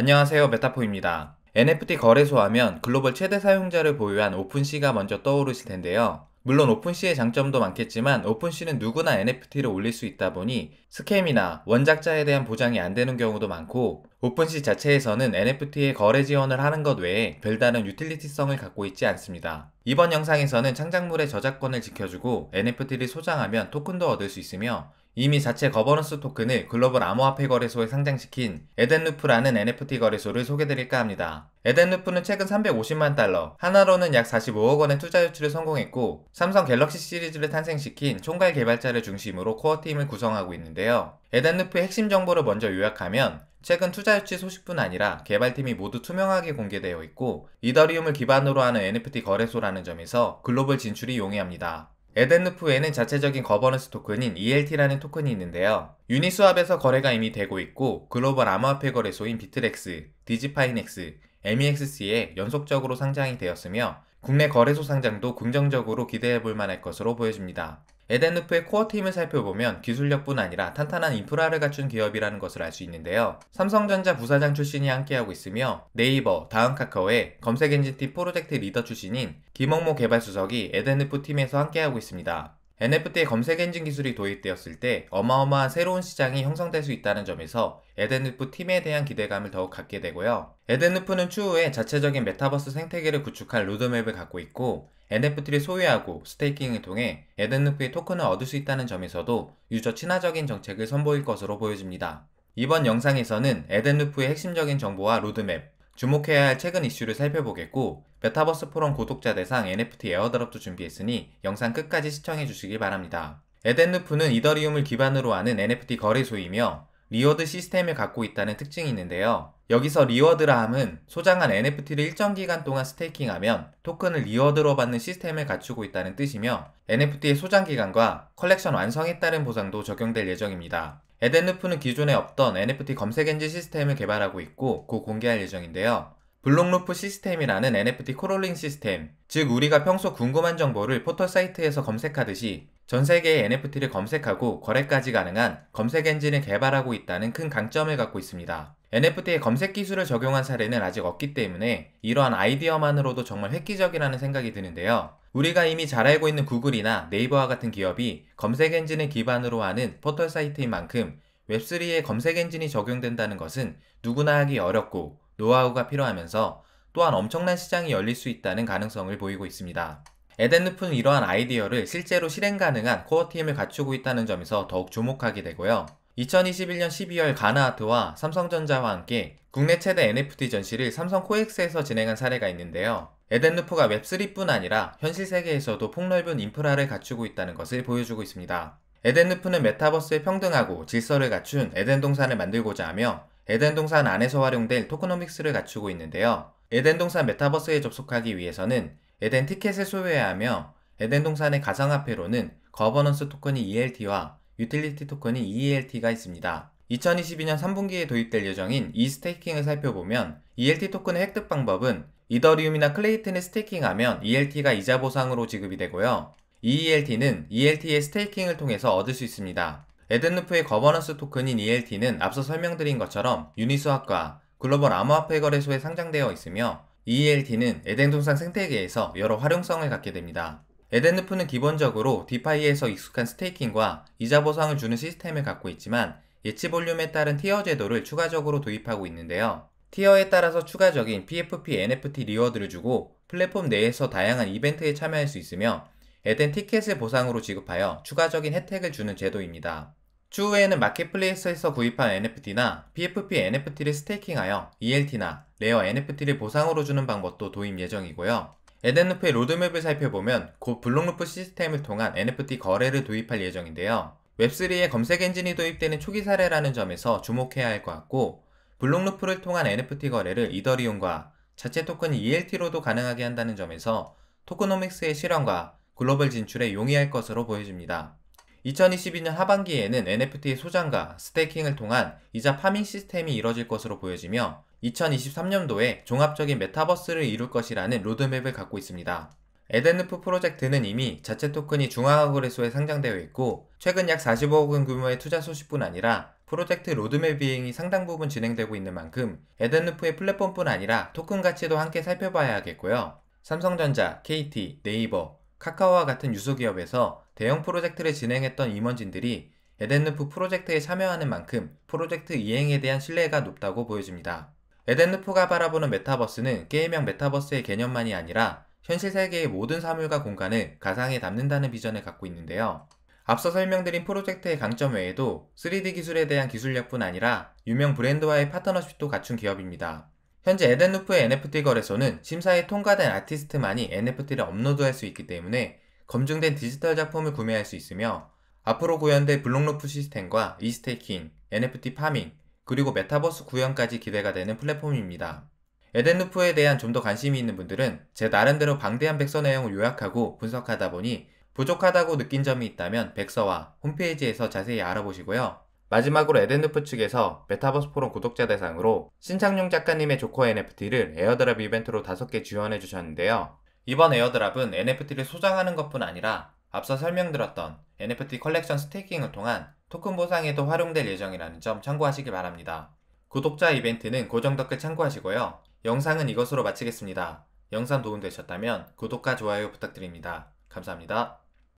안녕하세요 메타포입니다. NFT 거래소 하면 글로벌 최대 사용자를 보유한 오픈씨가 먼저 떠오르실 텐데요. 물론 오픈씨의 장점도 많겠지만 오픈씨는 누구나 NFT를 올릴 수 있다 보니 스캠이나 원작자에 대한 보장이 안 되는 경우도 많고 오픈씨 자체에서는 NFT의 거래 지원을 하는 것 외에 별다른 유틸리티성을 갖고 있지 않습니다. 이번 영상에서는 창작물의 저작권을 지켜주고 NFT를 소장하면 토큰도 얻을 수 있으며 이미 자체 거버넌스 토큰을 글로벌 암호화폐 거래소에 상장시킨 에덴루프라는 NFT 거래소를 소개드릴까 합니다. 에덴루프는 최근 350만 달러, 하나로는 약 45억 원의 투자 유치를 성공했고 삼성 갤럭시 시리즈를 탄생시킨 총괄 개발자를 중심으로 코어팀을 구성하고 있는데요. 에덴루프의 핵심 정보를 먼저 요약하면 최근 투자 유치 소식뿐 아니라 개발팀이 모두 투명하게 공개되어 있고 이더리움을 기반으로 하는 NFT 거래소라는 점에서 글로벌 진출이 용이합니다. 에덴루프에는 자체적인 거버넌스 토큰인 ELT라는 토큰이 있는데요. 유니스왑에서 거래가 이미 되고 있고 글로벌 암호화폐 거래소인 비트렉스, 디지파이넥스, MEXC에 연속적으로 상장이 되었으며 국내 거래소 상장도 긍정적으로 기대해 볼 만할 것으로 보여집니다. 에덴루프의 코어 팀을 살펴보면 기술력뿐 아니라 탄탄한 인프라를 갖춘 기업이라는 것을 알 수 있는데요. 삼성전자 부사장 출신이 함께하고 있으며 네이버, 다음 카카오의 검색 엔진 팀 프로젝트 리더 출신인 김홍모 개발수석이 에덴루프 팀에서 함께하고 있습니다. NFT 검색 엔진 기술이 도입되었을 때 어마어마한 새로운 시장이 형성될 수 있다는 점에서 에덴루프 팀에 대한 기대감을 더욱 갖게 되고요. 에덴루프는 추후에 자체적인 메타버스 생태계를 구축할 로드맵을 갖고 있고 NFT를 소유하고 스테이킹을 통해 에덴루프의 토큰을 얻을 수 있다는 점에서도 유저 친화적인 정책을 선보일 것으로 보여집니다. 이번 영상에서는 에덴루프의 핵심적인 정보와 로드맵, 주목해야 할 최근 이슈를 살펴보겠고 메타버스 포럼 구독자 대상 NFT 에어드롭도 준비했으니 영상 끝까지 시청해 주시기 바랍니다. 에덴루프는 이더리움을 기반으로 하는 NFT 거래소이며 리워드 시스템을 갖고 있다는 특징이 있는데요. 여기서 리워드라 함은 소장한 NFT를 일정 기간 동안 스테이킹하면 토큰을 리워드로 받는 시스템을 갖추고 있다는 뜻이며 NFT의 소장 기간과 컬렉션 완성에 따른 보상도 적용될 예정입니다. 에덴루프는 기존에 없던 NFT 검색 엔진 시스템을 개발하고 있고 곧 공개할 예정인데요. 블록루프 시스템이라는 NFT 크롤링 시스템, 즉 우리가 평소 궁금한 정보를 포털 사이트에서 검색하듯이 전 세계의 NFT를 검색하고 거래까지 가능한 검색 엔진을 개발하고 있다는 큰 강점을 갖고 있습니다. NFT에 검색 기술을 적용한 사례는 아직 없기 때문에 이러한 아이디어만으로도 정말 획기적이라는 생각이 드는데요. 우리가 이미 잘 알고 있는 구글이나 네이버와 같은 기업이 검색 엔진을 기반으로 하는 포털 사이트인 만큼 웹3에 검색 엔진이 적용된다는 것은 누구나 하기 어렵고 노하우가 필요하면서 또한 엄청난 시장이 열릴 수 있다는 가능성을 보이고 있습니다. 에덴루프는 이러한 아이디어를 실제로 실행 가능한 코어팀을 갖추고 있다는 점에서 더욱 주목하게 되고요. 2021년 12월 가나아트와 삼성전자와 함께 국내 최대 NFT 전시를 삼성 코엑스에서 진행한 사례가 있는데요. 에덴루프가 웹3뿐 아니라 현실 세계에서도 폭넓은 인프라를 갖추고 있다는 것을 보여주고 있습니다. 에덴루프는 메타버스에 평등하고 질서를 갖춘 에덴 동산을 만들고자 하며 에덴 동산 안에서 활용될 토크노믹스를 갖추고 있는데요. 에덴 동산 메타버스에 접속하기 위해서는 에덴 티켓을 소유해야 하며 에덴 동산의 가상화폐로는 거버넌스 토큰이 ELT와 유틸리티 토큰인 ELT가 있습니다. 2022년 3분기에 도입될 예정인 이 스테이킹을 살펴보면 ELT 토큰의 획득 방법은 이더리움이나 클레이튼에 스테이킹하면 ELT가 이자 보상으로 지급이 되고요. EELT는 ELT의 스테이킹을 통해서 얻을 수 있습니다. 에덴루프의 거버넌스 토큰인 ELT는 앞서 설명드린 것처럼 유니스화과 글로벌 암호화폐 거래소에 상장되어 있으며 ELT는 에덴동상 생태계에서 여러 활용성을 갖게 됩니다. 에덴루프는 기본적으로 디파이에서 익숙한 스테이킹과 이자 보상을 주는 시스템을 갖고 있지만 예치 볼륨에 따른 티어 제도를 추가적으로 도입하고 있는데요. 티어에 따라서 추가적인 PFP NFT 리워드를 주고 플랫폼 내에서 다양한 이벤트에 참여할 수 있으며 에덴 티켓을 보상으로 지급하여 추가적인 혜택을 주는 제도입니다. 추후에는 마켓플레이스에서 구입한 NFT나 PFP NFT를 스테이킹하여 ELT나 레어 NFT를 보상으로 주는 방법도 도입 예정이고요. 에덴루프의 로드맵을 살펴보면 곧 블록루프 시스템을 통한 NFT 거래를 도입할 예정인데요. 웹3의 검색 엔진이 도입되는 초기 사례라는 점에서 주목해야 할 것 같고 블록루프를 통한 NFT 거래를 이더리움과 자체 토큰 ELT로도 가능하게 한다는 점에서 토크노믹스의 실현과 글로벌 진출에 용이할 것으로 보여집니다. 2022년 하반기에는 NFT의 소장과 스테킹을 통한 이자 파밍 시스템이 이뤄질 것으로 보여지며 2023년도에 종합적인 메타버스를 이룰 것이라는 로드맵을 갖고 있습니다. 에덴루프 프로젝트는 이미 자체 토큰이 중앙거래소에 상장되어 있고 최근 약 45억 원 규모의 투자 소식뿐 아니라 프로젝트 로드맵 비행이 상당 부분 진행되고 있는 만큼 에덴루프의 플랫폼뿐 아니라 토큰 가치도 함께 살펴봐야 하겠고요. 삼성전자, KT, 네이버, 카카오와 같은 유소기업에서 대형 프로젝트를 진행했던 임원진들이 에덴루프 프로젝트에 참여하는 만큼 프로젝트 이행에 대한 신뢰가 높다고 보여집니다. 에덴루프가 바라보는 메타버스는 게임형 메타버스의 개념만이 아니라 현실 세계의 모든 사물과 공간을 가상에 담는다는 비전을 갖고 있는데요. 앞서 설명드린 프로젝트의 강점 외에도 3D 기술에 대한 기술력뿐 아니라 유명 브랜드와의 파트너십도 갖춘 기업입니다. 현재 에덴루프의 NFT 거래소는 심사에 통과된 아티스트만이 NFT를 업로드할 수 있기 때문에 검증된 디지털 작품을 구매할 수 있으며 앞으로 구현될 블록루프 시스템과 이스테이킹, NFT 파밍, 그리고 메타버스 구현까지 기대가 되는 플랫폼입니다. 에덴루프에 대한 좀 더 관심이 있는 분들은 제 나름대로 방대한 백서 내용을 요약하고 분석하다 보니 부족하다고 느낀 점이 있다면 백서와 홈페이지에서 자세히 알아보시고요. 마지막으로 에덴루프 측에서 메타버스 포럼 구독자 대상으로 신창용 작가님의 조커 NFT를 에어드랍 이벤트로 5개 지원해 주셨는데요. 이번 에어드랍은 NFT를 소장하는 것뿐 아니라 앞서 설명드렸던 NFT 컬렉션 스테이킹을 통한 토큰 보상에도 활용될 예정이라는 점 참고하시기 바랍니다. 구독자 이벤트는 고정 댓글 참고하시고요. 영상은 이것으로 마치겠습니다. 영상 도움되셨다면 구독과 좋아요 부탁드립니다. 감사합니다.